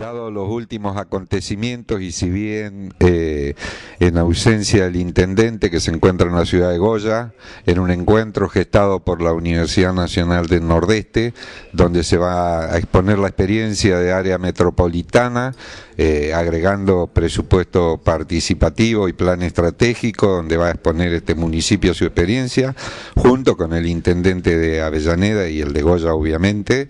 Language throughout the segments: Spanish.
Dado los últimos acontecimientos y si bien eh, en ausencia del intendente que se encuentra en la ciudad de Goya, en un encuentro gestado por la Universidad Nacional del Nordeste, donde se va a exponer la experiencia de área metropolitana, eh, agregando presupuesto participativo y plan estratégico, donde va a exponer este municipio su experiencia, junto con el intendente de Avellaneda y el de Goya, obviamente,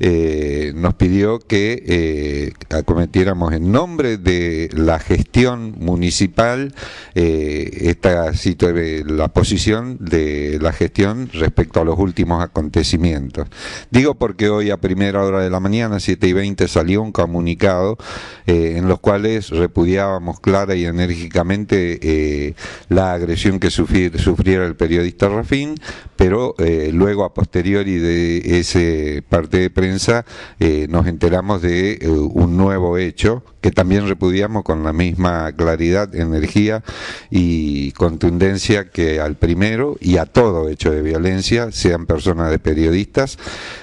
eh, nos pidió que acometiéramos en nombre de la gestión municipal eh, esta la posición de la gestión respecto a los últimos acontecimientos. Digo porque hoy a primera hora de la mañana, siete y 20, salió un comunicado eh, en los cuales repudiábamos clara y enérgicamente eh, la agresión que sufriera el periodista Rafín, pero eh, luego a posteriori de ese parte de prensa nos enteramos de un nuevo hecho que también repudiamos con la misma claridad, energía y contundencia que al primero y a todo hecho de violencia, sean personas de periodistas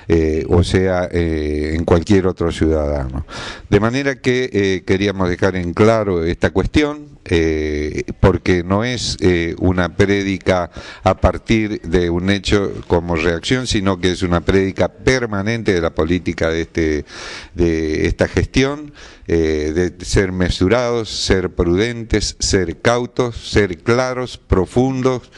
eh, o sea eh, en cualquier otro ciudadano. De manera que eh, queríamos dejar en claro esta cuestión, porque no es una prédica a partir de un hecho como reacción, sino que es una prédica permanente de la política de, este, de esta gestión de ser mesurados, ser prudentes, ser cautos, ser claros, profundos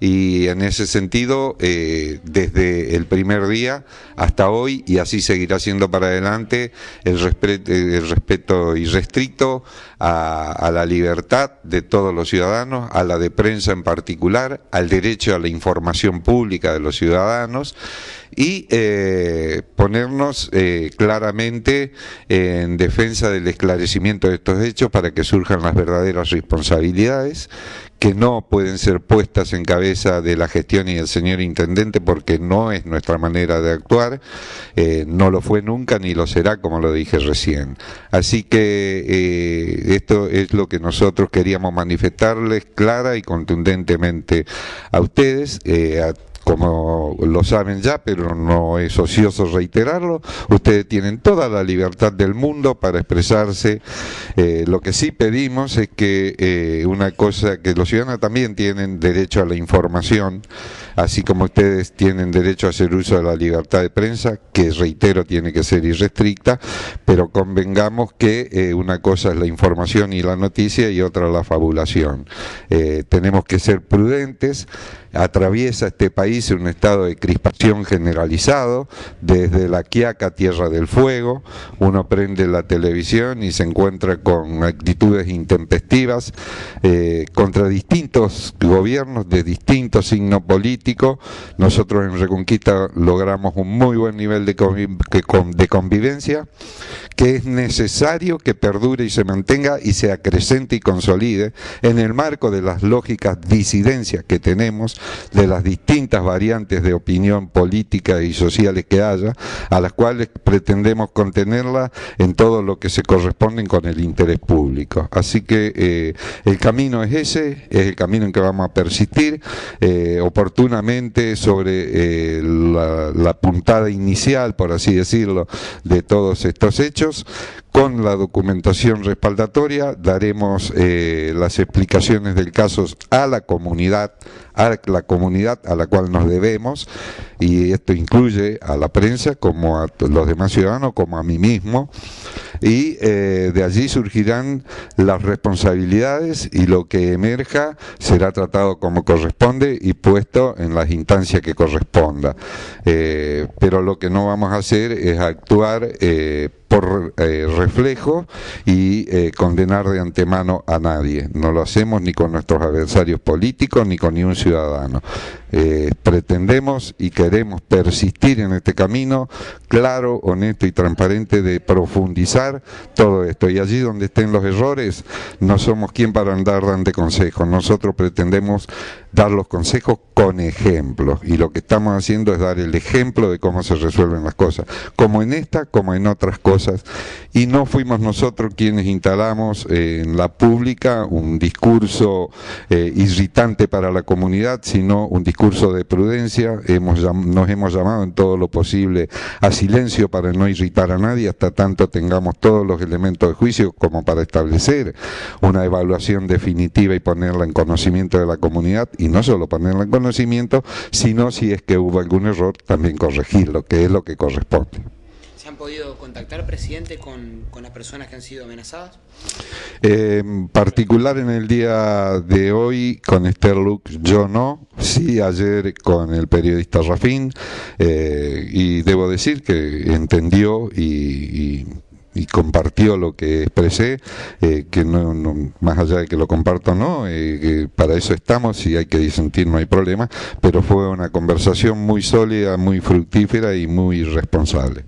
y en ese sentido, eh, desde el primer día hasta hoy, y así seguirá siendo para adelante, el, el respeto irrestricto a, la libertad de todos los ciudadanos, a la de prensa en particular, al derecho a la información pública de los ciudadanos y eh, ponernos eh, claramente en defensa del esclarecimiento de estos hechos para que surjan las verdaderas responsabilidades que no pueden ser puestas en cabeza de la gestión y del señor intendente porque no es nuestra manera de actuar, eh, no lo fue nunca ni lo será como lo dije recién. Así que eh, esto es lo que nosotros queríamos manifestarles clara y contundentemente a ustedes, eh, como lo saben ya, pero no es ocioso reiterarlo, ustedes tienen toda la libertad del mundo para expresarse. Eh, lo que sí pedimos es que eh, una cosa que los ciudadanos también tienen derecho a la información, así como ustedes tienen derecho a hacer uso de la libertad de prensa, que reitero tiene que ser irrestricta, pero convengamos que eh, una cosa es la información y la noticia y otra la fabulación. tenemos que ser prudentes, atraviesa este país un estado de crispación generalizado, desde la Quiaca Tierra del Fuego, uno prende la televisión y se encuentra con actitudes intempestivas eh, contra distintos gobiernos de distinto signo político. Nosotros en Reconquista logramos un muy buen nivel de, de convivencia que es necesario que perdure y se mantenga y se acrecente y consolide en el marco de las lógicas disidencias que tenemos de las distintas variantes de opinión política y sociales que haya, a las cuales pretendemos contenerla en todo lo que se corresponde con el interés público. Así que eh, el camino es ese, es el camino en que vamos a persistir eh, oportunamente sobre eh, la, la puntada inicial, por así decirlo, de todos estos hechos con la documentación respaldatoria, daremos eh, las explicaciones del caso a la comunidad, a la comunidad a la cual nos debemos, y esto incluye a la prensa, como a los demás ciudadanos, como a mí mismo, y eh, de allí surgirán las responsabilidades y lo que emerja será tratado como corresponde y puesto en las instancias que corresponda. Eh, pero lo que no vamos a hacer es actuar eh, reflejo y eh, condenar de antemano a nadie. No lo hacemos ni con nuestros adversarios políticos ni con ni un ciudadano. Eh, pretendemos y queremos persistir en este camino claro, honesto y transparente de profundizar todo esto. Y allí donde estén los errores, no somos quien para andar dando consejos. Nosotros pretendemos dar los consejos con ejemplos. Y lo que estamos haciendo es dar el ejemplo de cómo se resuelven las cosas, como en esta, como en otras cosas. Y no fuimos nosotros quienes instalamos eh, en la pública un discurso eh, irritante para la comunidad, sino un discurso curso de prudencia, hemos, nos hemos llamado en todo lo posible a silencio para no irritar a nadie hasta tanto tengamos todos los elementos de juicio como para establecer una evaluación definitiva y ponerla en conocimiento de la comunidad y no solo ponerla en conocimiento, sino si es que hubo algún error, también corregirlo, que es lo que corresponde han podido contactar, presidente, con, las personas que han sido amenazadas? En particular en el día de hoy con Esther Luke, yo no. Sí, ayer con el periodista Rafín. Eh, y debo decir que entendió y, compartió lo que expresé, eh, que no, más allá de que lo comparto no, eh, para eso estamos si hay que disentir, no hay problema, pero fue una conversación muy sólida, muy fructífera y muy responsable.